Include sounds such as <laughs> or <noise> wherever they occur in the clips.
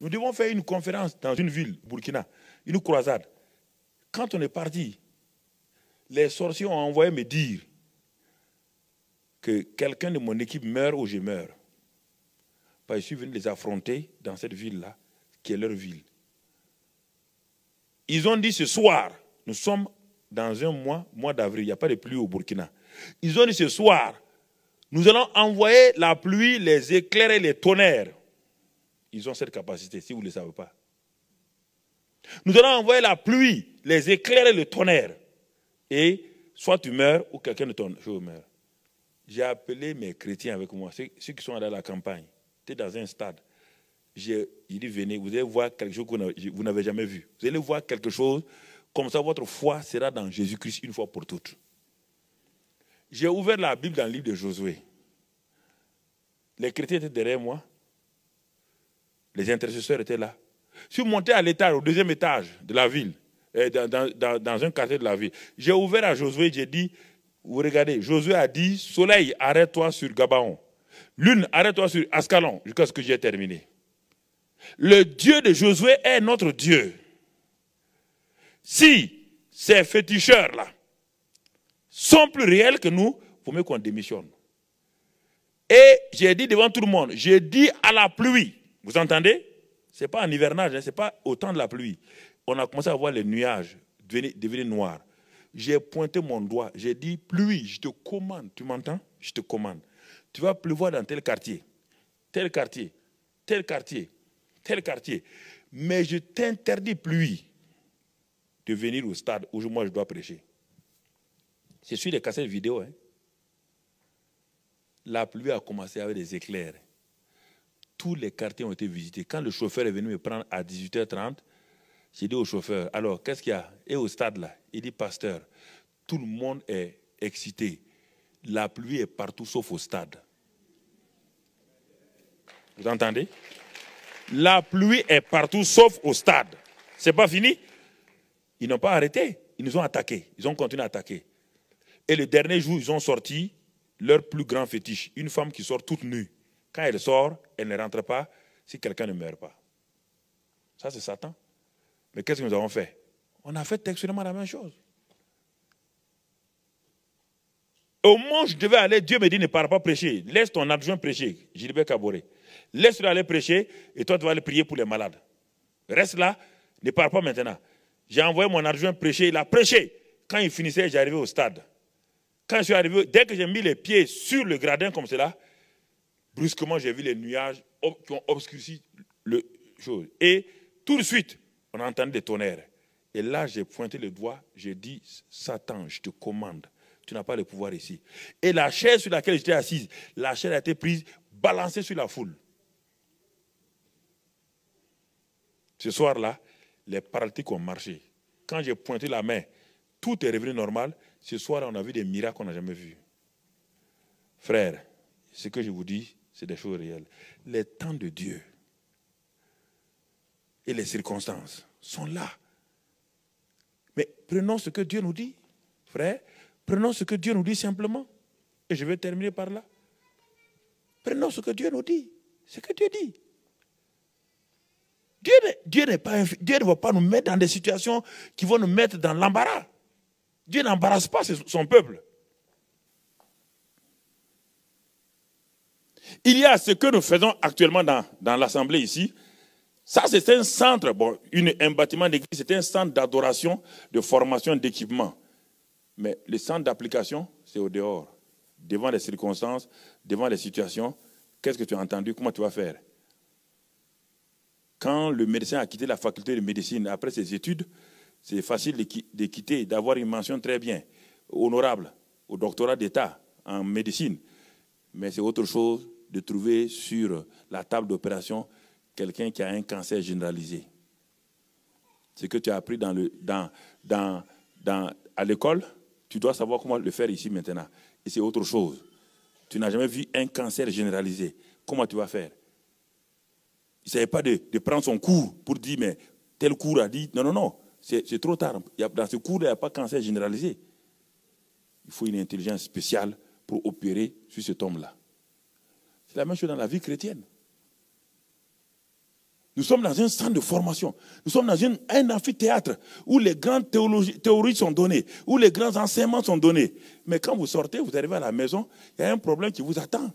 Nous devons faire une conférence dans une ville, Burkina, une croisade. Quand on est parti, les sorciers ont envoyé me dire que quelqu'un de mon équipe meurt ou je meurs. Bah, je suis venu les affronter dans cette ville-là, qui est leur ville. Ils ont dit ce soir, nous sommes dans un mois, mois d'avril, il n'y a pas de pluie au Burkina. Ils ont dit ce soir, nous allons envoyer la pluie, les éclairs et les tonnerres ils ont cette capacité, si vous ne le savez pas. Nous allons envoyer la pluie, les éclairs et le tonnerre. Et soit tu meurs ou quelqu'un de ton jour meurt. J'ai appelé mes chrétiens avec moi, ceux, qui sont allés à la campagne. Tu dans un stade. J'ai dit, venez, vous allez voir quelque chose que vous n'avez jamais vu. Vous allez voir quelque chose, comme ça votre foi sera dans Jésus-Christ une fois pour toutes. J'ai ouvert la Bible dans le livre de Josué. Les chrétiens étaient derrière moi. Les intercesseurs étaient là. Si vous montez à l'étage, au deuxième étage de la ville, euh, dans, un quartier de la ville, j'ai ouvert à Josué, j'ai dit, vous regardez, Josué a dit, soleil, arrête-toi sur Gabaon. Lune, arrête-toi sur Ascalon, jusqu'à ce que j'ai terminé. Le Dieu de Josué est notre Dieu. Si ces féticheurs-là sont plus réels que nous, vaut mieux qu'on démissionne. Et j'ai dit devant tout le monde, j'ai dit à la pluie, vous entendez Ce n'est pas un hivernage, hein, ce n'est pas au temps de la pluie. On a commencé à voir les nuages devenir, noirs. J'ai pointé mon doigt, j'ai dit pluie, je te commande, tu m'entends Je te commande. Tu vas pleuvoir dans tel quartier, tel quartier, tel quartier, tel quartier. Mais je t'interdis pluie de venir au stade où moi je dois prêcher. Je suis les cassettes vidéo. Hein. La pluie a commencé avec des éclairs tous les quartiers ont été visités. Quand le chauffeur est venu me prendre à 18h30, j'ai dit au chauffeur, alors qu'est-ce qu'il y a Et au stade là, il dit, pasteur, tout le monde est excité. La pluie est partout sauf au stade. Vous entendez La pluie est partout sauf au stade. C'est pas fini Ils n'ont pas arrêté. Ils nous ont attaqués. Ils ont continué à attaquer. Et le dernier jour, ils ont sorti leur plus grand fétiche, une femme qui sort toute nue. Quand elle sort, elle ne rentre pas si quelqu'un ne meurt pas. Ça, c'est Satan. Mais qu'est-ce que nous avons fait On a fait exactement la même chose. Au moment où je devais aller, Dieu me dit ne pars pas prêcher. Laisse ton adjoint prêcher, Gilbert Caboret. Laisse-le aller prêcher et toi, tu vas aller prier pour les malades. Reste là, ne pars pas maintenant. J'ai envoyé mon adjoint prêcher, il a prêché. Quand il finissait, j'arrivais au stade. Quand je suis arrivé, dès que j'ai mis les pieds sur le gradin comme cela, brusquement, j'ai vu les nuages qui ont obscurci le chose. Et tout de suite, on a entendu des tonnerres. Et là, j'ai pointé le doigt, j'ai dit, Satan, je te commande, tu n'as pas le pouvoir ici. Et la chaise sur laquelle j'étais assise, la chaise a été prise, balancée sur la foule. Ce soir-là, les paralytiques ont marché. Quand j'ai pointé la main, tout est revenu normal. Ce soir, là on a vu des miracles qu'on n'a jamais vus. Frère, ce que je vous dis, c'est des choses réelles. Les temps de Dieu et les circonstances sont là. Mais prenons ce que Dieu nous dit, frère. Prenons ce que Dieu nous dit simplement. Et je vais terminer par là. Prenons ce que Dieu nous dit. Ce que Dieu dit. Dieu, Dieu ne va pas nous mettre dans des situations qui vont nous mettre dans l'embarras. Dieu n'embarrasse pas son peuple. Il y a ce que nous faisons actuellement dans, l'Assemblée ici. Ça, c'est un centre, bon, un bâtiment d'église, c'est un centre d'adoration, de formation, d'équipement. Mais le centre d'application, c'est au dehors, devant les circonstances, devant les situations. Qu'est-ce que tu as entendu Comment tu vas faire Quand le médecin a quitté la faculté de médecine après ses études, c'est facile de quitter, d'avoir une mention très bien, honorable, au doctorat d'État en médecine. Mais c'est autre chose de trouver sur la table d'opération quelqu'un qui a un cancer généralisé. Ce que tu as appris à l'école, tu dois savoir comment le faire ici maintenant. Et c'est autre chose. Tu n'as jamais vu un cancer généralisé. Comment tu vas faire Il ne s'agit pas de, de, prendre son cours pour dire, mais tel cours a dit, non, non, non, c'est trop tard. Dans ce cours, il n'y a pas cancer généralisé. Il faut une intelligence spéciale pour opérer sur cet homme-là. C'est la même chose dans la vie chrétienne. Nous sommes dans un centre de formation. Nous sommes dans un amphithéâtre où les grandes théories sont données, où les grands enseignements sont donnés. Mais quand vous sortez, vous arrivez à la maison, il y a un problème qui vous attend.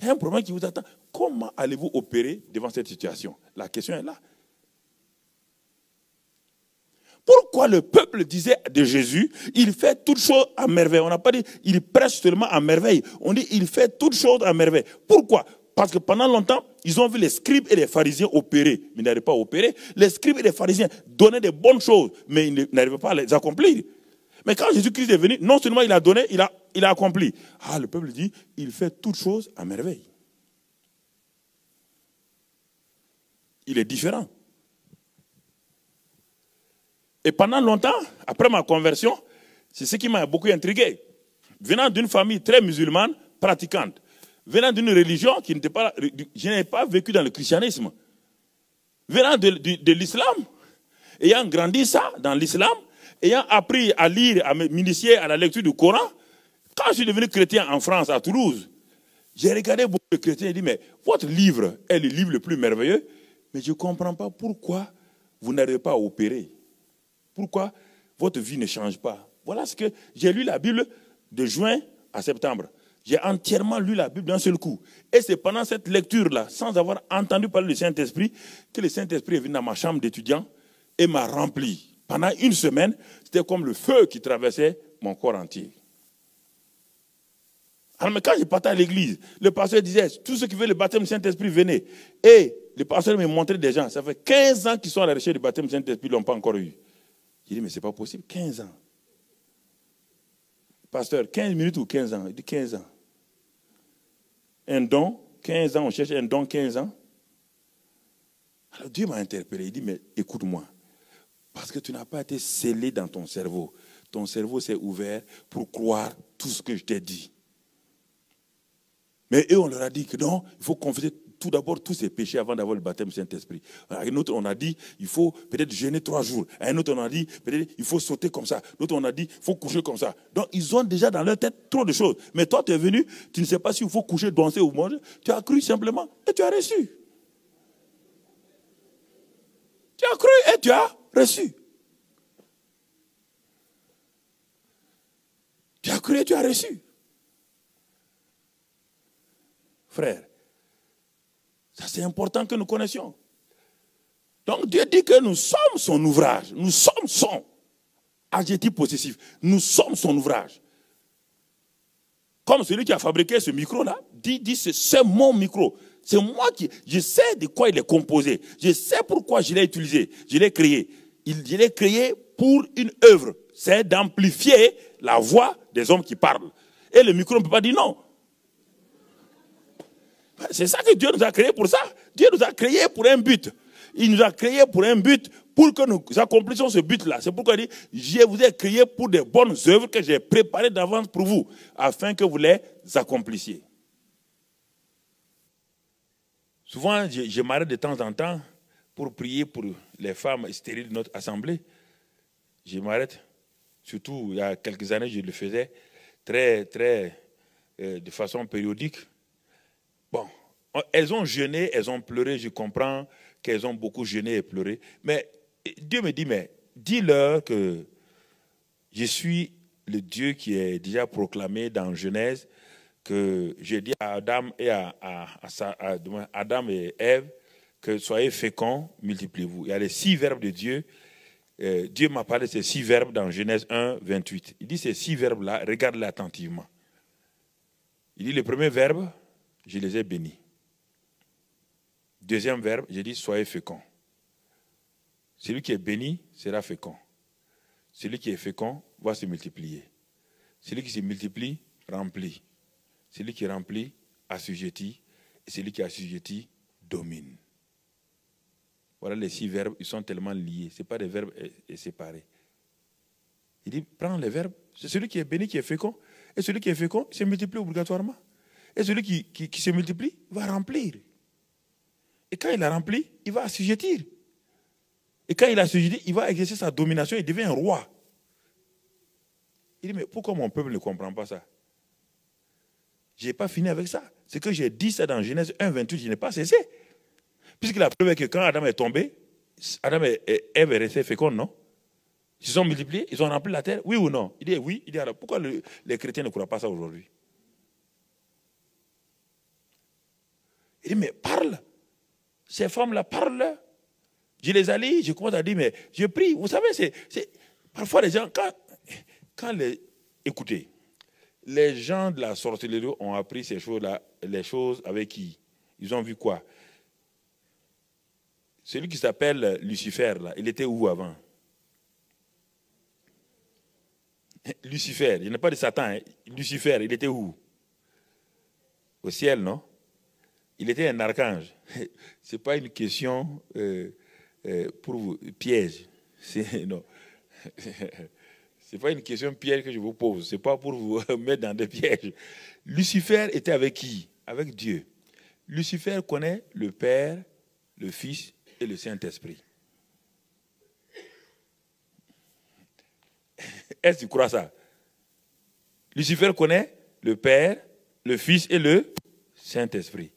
Il y a un problème qui vous attend. Comment allez-vous opérer devant cette situation La question est là. Pourquoi le peuple disait de Jésus, il fait toutes choses à merveille On n'a pas dit, il prêche seulement à merveille. On dit, il fait toutes choses à merveille. Pourquoi Parce que pendant longtemps, ils ont vu les scribes et les pharisiens opérer, mais ils n'arrivaient pas à opérer. Les scribes et les pharisiens donnaient des bonnes choses, mais ils n'arrivaient pas à les accomplir. Mais quand Jésus-Christ est venu, non seulement il a donné, il a, il a accompli. Ah, le peuple dit, il fait toutes choses à merveille. Il est différent. Et pendant longtemps, après ma conversion, c'est ce qui m'a beaucoup intrigué. Venant d'une famille très musulmane, pratiquante, venant d'une religion qui n'était pas... Je n'ai pas vécu dans le christianisme. Venant de, l'islam, ayant grandi ça dans l'islam, ayant appris à lire, à me m'initier à la lecture du Coran, quand je suis devenu chrétien en France, à Toulouse, j'ai regardé beaucoup de chrétiens et dit, mais votre livre est le livre le plus merveilleux, mais je ne comprends pas pourquoi vous n'avez pas à opérer. Pourquoi votre vie ne change pas Voilà ce que j'ai lu la Bible de juin à septembre. J'ai entièrement lu la Bible d'un seul coup. Et c'est pendant cette lecture-là, sans avoir entendu parler du Saint-Esprit, que le Saint-Esprit est venu dans ma chambre d'étudiant et m'a rempli. Pendant une semaine, c'était comme le feu qui traversait mon corps entier. Alors, mais quand je partais à l'église, le pasteur disait, tous ceux qui veulent le baptême du Saint-Esprit, venez. Et le pasteur me montrait des gens. Ça fait 15 ans qu'ils sont à la recherche du baptême du Saint-Esprit, ils ne l'ont pas encore eu. Il dit, mais ce n'est pas possible, 15 ans. Pasteur, 15 minutes ou 15 ans Il dit 15 ans. Un don, 15 ans, on cherche un don, 15 ans. Alors Dieu m'a interpellé, il dit, mais écoute-moi, parce que tu n'as pas été scellé dans ton cerveau. Ton cerveau s'est ouvert pour croire tout ce que je t'ai dit. Mais eux, on leur a dit que non, il faut confesser tout d'abord tous ces péchés avant d'avoir le baptême du Saint-Esprit. un autre, on a dit, il faut peut-être jeûner trois jours. un autre, on a dit, peut-être il faut sauter comme ça. L'autre on a dit, il faut coucher comme ça. Donc, ils ont déjà dans leur tête trop de choses. Mais toi, tu es venu, tu ne sais pas s'il faut coucher, danser ou manger. Tu as cru simplement et tu as reçu. Tu as cru et tu as reçu. Tu as cru et tu as reçu. Frère, c'est important que nous connaissions. Donc Dieu dit que nous sommes son ouvrage. Nous sommes son. Adjectif possessif. Nous sommes son ouvrage. Comme celui qui a fabriqué ce micro-là, dit, c'est mon micro. C'est moi qui, je sais de quoi il est composé. Je sais pourquoi je l'ai utilisé. Je l'ai créé. Il, je l'ai créé pour une œuvre. C'est d'amplifier la voix des hommes qui parlent. Et le micro ne peut pas dire non. Bah, c'est ça que Dieu nous a créé pour ça. Dieu nous a créé pour un but. Il nous a créé pour un but, pour que nous accomplissions ce but-là. C'est pourquoi il dit, je vous ai créé pour des bonnes œuvres que j'ai préparées d'avance pour vous, afin que vous les accomplissiez. Souvent, je, m'arrête de temps en temps pour prier pour les femmes stériles de notre assemblée. Je m'arrête. Surtout, il y a quelques années, je le faisais très, très, euh, de façon périodique. Bon, elles ont jeûné, elles ont pleuré, je comprends qu'elles ont beaucoup jeûné et pleuré. Mais Dieu me dit, mais dis-leur que je suis le Dieu qui est déjà proclamé dans Genèse, que j'ai dit à Adam et à, Adam et Ève que soyez féconds, multipliez-vous. Il y a les six verbes de Dieu. Euh, Dieu m'a parlé de ces six verbes dans Genèse 1, 28. Il dit ces six verbes-là, regarde-les attentivement. Il dit le premier verbe, je les ai bénis. Deuxième verbe, j'ai dit soyez fécond. » Celui qui est béni sera fécond. Celui qui est fécond va se multiplier. Celui qui se multiplie remplit. Celui qui remplit assujettit. Et celui qui assujettit domine. Voilà les six verbes, ils sont tellement liés. Ce pas des verbes euh, euh, séparés. Il dit, prends les verbes. C'est celui qui est béni qui est fécond. Et celui qui est fécond se multiplie obligatoirement. Et celui qui, qui se multiplie va remplir. Et quand il a rempli, il va assujettir. Et quand il a assujetti, il va exercer sa domination, il devient un roi. Il dit, mais pourquoi mon peuple ne comprend pas ça Je n'ai pas fini avec ça. C'est que j'ai dit ça dans Genèse 1, 28, je n'ai pas cessé. Puisqu'il a preuve que quand Adam est tombé, Adam et Ève est resté non Ils se sont multipliés, ils ont rempli la terre, oui ou non Il dit oui, il dit alors pourquoi les chrétiens ne croient pas ça aujourd'hui Il dit mais parle ces femmes-là parlent. Je les allie, je commence à dire, mais je prie. Vous savez, c'est, parfois les gens, quand, les, écoutez, les gens de la sorcellerie ont appris ces choses-là, les choses avec qui Ils ont vu quoi Celui qui s'appelle Lucifer, là, il était où avant Lucifer, il n'est pas de Satan, hein. Lucifer, il était où Au ciel, non il était un archange. <laughs> Ce n'est pas une question euh, euh, pour vous, piège. <laughs> Non. <laughs> Ce n'est pas une question piège que je vous pose. Ce n'est pas pour vous mettre dans des pièges. Lucifer était avec qui Avec Dieu. Lucifer connaît le Père, le Fils et le Saint-Esprit. Est-ce que tu crois ça Lucifer connaît le Père, le Fils et le Saint-Esprit.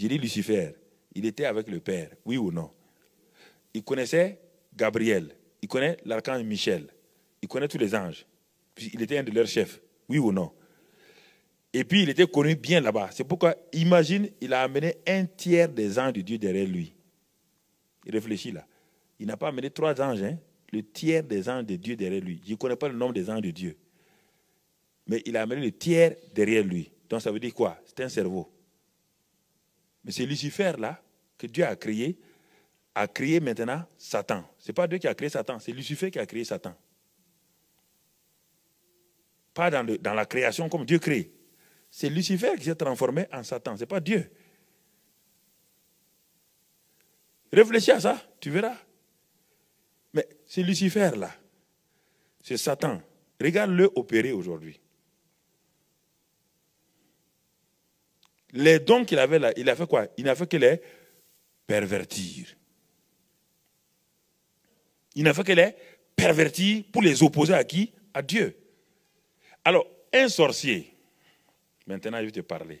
J'ai dit Lucifer. Il était avec le Père, oui ou non Il connaissait Gabriel. Il connaissait l'archange Michel. Il connaît tous les anges. il était un de leurs chefs, oui ou non Et puis il était connu bien là-bas. C'est pourquoi, imagine, il a amené un tiers des anges de Dieu derrière lui. Il réfléchit là. Il n'a pas amené trois anges, hein? le tiers des anges de Dieu derrière lui. Je ne connais pas le nombre des anges de Dieu. Mais il a amené le tiers derrière lui. Donc ça veut dire quoi C'est un cerveau. Mais c'est Lucifer, là, que Dieu a créé, a créé maintenant Satan. Ce n'est pas Dieu qui a créé Satan, c'est Lucifer qui a créé Satan. Pas dans, dans la création comme Dieu crée. C'est Lucifer qui s'est transformé en Satan, ce n'est pas Dieu. Réfléchis à ça, tu verras. Mais c'est Lucifer là, c'est Satan. Regarde-le opérer aujourd'hui. les dons qu'il avait là, il a fait quoi Il n'a fait que les pervertir. Il n'a fait que les pervertir pour les opposer à qui À Dieu. Alors, un sorcier, maintenant je vais te parler.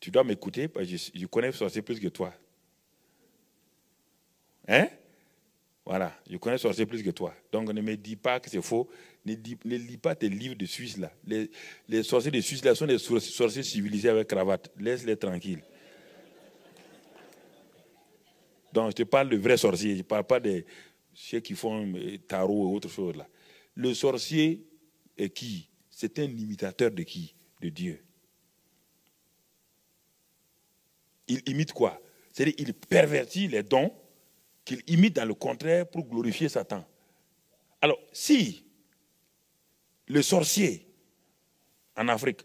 Tu dois m'écouter, parce que je, connais le sorcier plus que toi. Hein Voilà, je connais le sorcier plus que toi. Donc ne me dis pas que c'est faux ne lis, pas tes livres de Suisse là. Les, sorciers de Suisse là sont des sorciers civilisés avec cravate. Laisse-les tranquilles. Donc je te parle de vrais sorciers, je ne parle pas des ceux qui font euh, tarot et autre chose là. Le sorcier est qui C'est un imitateur de qui De Dieu. Il imite quoi C'est-à-dire il pervertit les dons qu'il imite dans le contraire pour glorifier Satan. Alors, si le sorcier en Afrique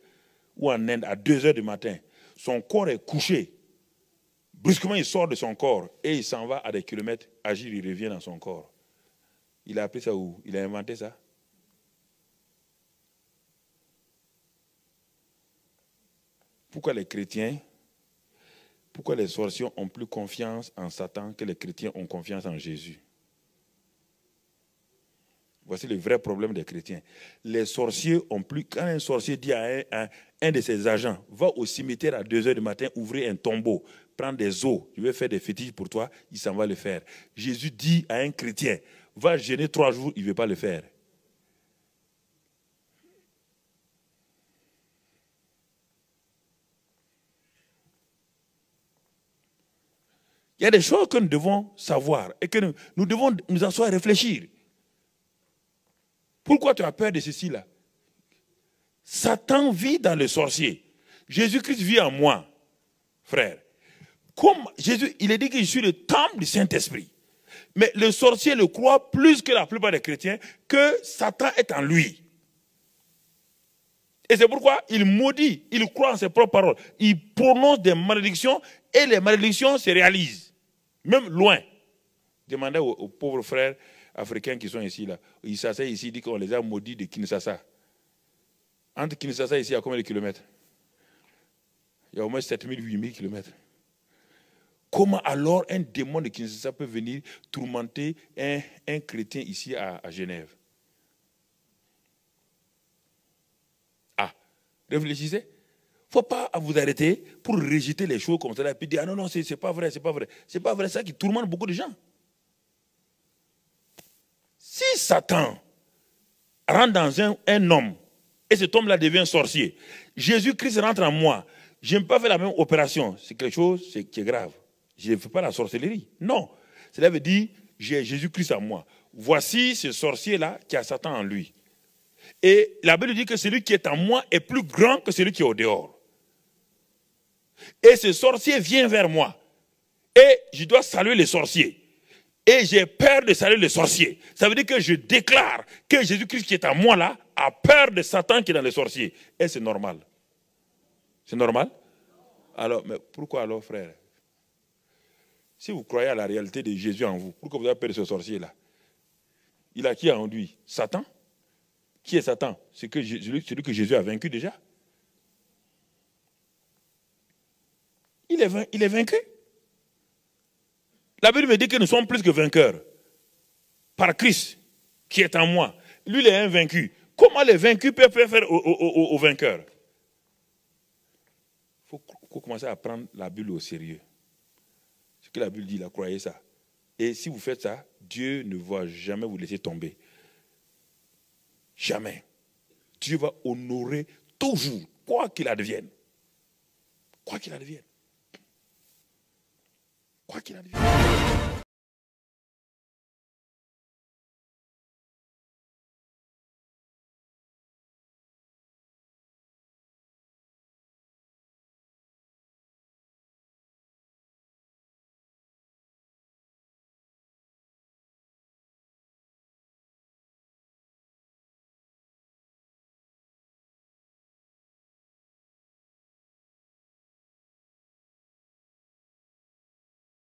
ou en Inde à 2 heures du matin, son corps est couché. Brusquement, il sort de son corps et il s'en va à des kilomètres. Agir, il revient dans son corps. Il a appris ça où Il a inventé ça Pourquoi les chrétiens, pourquoi les sorciers ont plus confiance en Satan que les chrétiens ont confiance en Jésus Voici le vrai problème des chrétiens. Les sorciers ont plus. Quand un sorcier dit à un, de ses agents, va au cimetière à 2 h du matin, ouvrir un tombeau, prends des os, je vais faire des fétiches pour toi, il s'en va le faire. Jésus dit à un chrétien, va gêner trois jours, il ne veut pas le faire. Il y a des choses que nous devons savoir et que nous, devons nous asseoir soi réfléchir. Pourquoi tu as peur de ceci là Satan vit dans le sorcier. Jésus-Christ vit en moi, frère. Comme Jésus, il est dit que je suis le temple du Saint-Esprit. Mais le sorcier le croit plus que la plupart des chrétiens que Satan est en lui. Et c'est pourquoi il maudit, il croit en ses propres paroles. Il prononce des malédictions et les malédictions se réalisent, même loin. Demandez au, au pauvre frère africains qui sont ici, là. Ils s'asseyent ici, ils disent qu'on les a maudits de Kinshasa. Entre Kinshasa et ici, il y a combien de kilomètres Il y a au moins 7000, 8000 kilomètres. Comment alors un démon de Kinshasa peut venir tourmenter un, chrétien ici à, Genève Ah, réfléchissez. Il ne faut pas vous arrêter pour rejeter les choses comme ça et puis dire Ah non, non, ce n'est pas vrai, c'est pas vrai. C'est pas vrai, ça qui tourmente beaucoup de gens. Si Satan rentre dans un, homme et cet homme-là devient sorcier, Jésus-Christ rentre en moi, je ne pas faire la même opération. C'est quelque chose qui est grave. Je ne fais pas la sorcellerie. Non. Cela veut dire, j'ai Jésus-Christ en moi. Voici ce sorcier-là qui a Satan en lui. Et la Bible dit que celui qui est en moi est plus grand que celui qui est au dehors. Et ce sorcier vient vers moi. Et je dois saluer les sorciers et j'ai peur de saluer le sorcier. Ça veut dire que je déclare que Jésus-Christ qui est à moi là a peur de Satan qui est dans le sorcier. Et c'est normal. C'est normal Alors, mais pourquoi alors, frère Si vous croyez à la réalité de Jésus en vous, pourquoi vous avez peur de ce sorcier-là Il a qui en lui Satan Qui est Satan C'est que, celui que Jésus a vaincu déjà. Il est, il est vaincu. La Bible me dit que nous sommes plus que vainqueurs par Christ qui est en moi. Lui, il est vaincu. Comment les vaincus peuvent faire aux, vainqueur vainqueurs Il faut, commencer à prendre la Bible au sérieux. Ce que la Bible dit, la croyez ça. Et si vous faites ça, Dieu ne va jamais vous laisser tomber. Jamais. Dieu va honorer toujours, quoi qu'il advienne. Quoi qu'il advienne. これ気になります